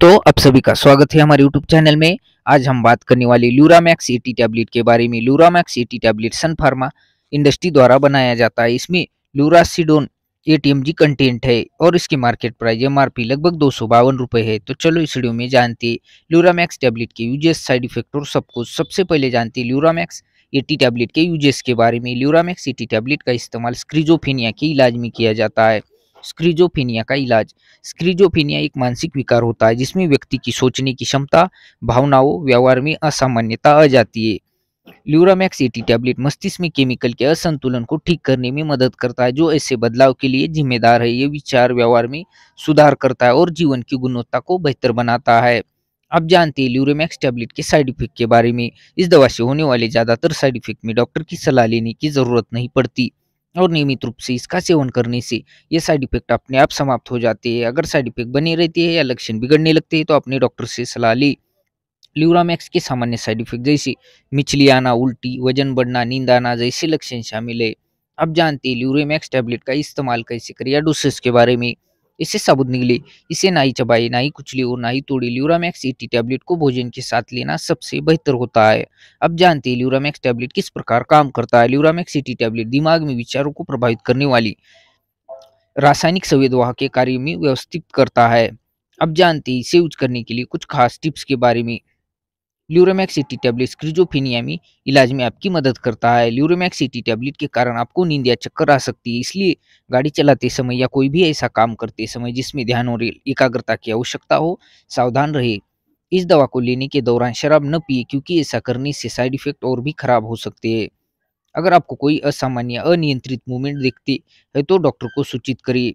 तो आप सभी का स्वागत है हमारे YouTube चैनल में आज हम बात करने वाले लूरामैक्स एटी टैबलेट के बारे में Luramax eighty tablet Sun Pharma industry द्वारा बनाया जाता है इसमें lurasidone eight M G content है और इसकी market price M R P लगभग दो सौ बावन है तो चलो इस वीडियो में जानते लूरामैक्स टैबलेट के यूजेस साइड इफेक्ट और सब कुछ सबसे पहले जानते लूरामैक्स एटी टैबलेट के यूजेस के बारे में ल्यूरामैक्स एटी टैबलेट का इस्तेमाल स्क्रीजोफेनिया के इलाज में किया जाता है स्क्रीजोफीनिया का इलाज स्क्रीजोफीनिया एक मानसिक विकार होता है जिसमें व्यक्ति की सोचने की क्षमता भावनाओं व्यवहार में असामान्यता आ जाती है ल्यूरामैक्स एटी टैबलेट मस्तिष्क में केमिकल के असंतुलन को ठीक करने में मदद करता है जो ऐसे बदलाव के लिए जिम्मेदार है ये विचार व्यवहार में सुधार करता है और जीवन की गुणवत्ता को बेहतर बनाता है आप जानते हैं ल्यूरोमैक्स टैबलेट के साइड इफेक्ट के बारे में इस दवा से होने वाले ज़्यादातर साइड इफेक्ट में डॉक्टर की सलाह लेने की ज़रूरत नहीं पड़ती और नियमित रूप से इसका सेवन करने से ये साइड इफेक्ट अपने आप समाप्त हो जाते हैं अगर साइड इफेक्ट बने रहती है या लक्षण बिगड़ने लगते हैं तो अपने डॉक्टर से सलाह ली ल्यूरामैक्स के सामान्य साइड इफेक्ट जैसे मिचली आना उल्टी वजन बढ़ना नींद आना जैसे लक्षण शामिल है अब जानते हैं ल्यूरामैक्स टैबलेट का इस्तेमाल कैसे करें या डोसेस के बारे में इसे साबुत निकले इसे ना ही चबाए ना ही कुचले और ना ही तोड़े ल्यूरामैक्स एटी टैबलेट को भोजन के साथ लेना सबसे बेहतर होता है अब जानते हैं ल्यूरामैक्स टैबलेट किस प्रकार काम करता है ल्यूरामैक्स एटी टैबलेट दिमाग में विचारों को प्रभावित करने वाली रासायनिक संवेदवाह के कार्य में व्यवस्थित करता है अब जानते हैं इसे यूज करने के लिए कुछ खास टिप्स के बारे में ल्यूरामैक्स टी टैबलेट स्क्रिजोफिनियामी इलाज में आपकी मदद करता है ल्यूरामैक्स टी टैबलेट के कारण आपको नींद या चक्कर आ सकती है इसलिए गाड़ी चलाते समय या कोई भी ऐसा काम करते समय जिसमें ध्यान और एकाग्रता की आवश्यकता हो सावधान रहे इस दवा को लेने के दौरान शराब न पिए क्योंकि ऐसा करने से साइड इफेक्ट और भी खराब हो सकते हैं अगर आपको कोई असामान्य अनियंत्रित मूवमेंट देखते है तो डॉक्टर को सूचित करिए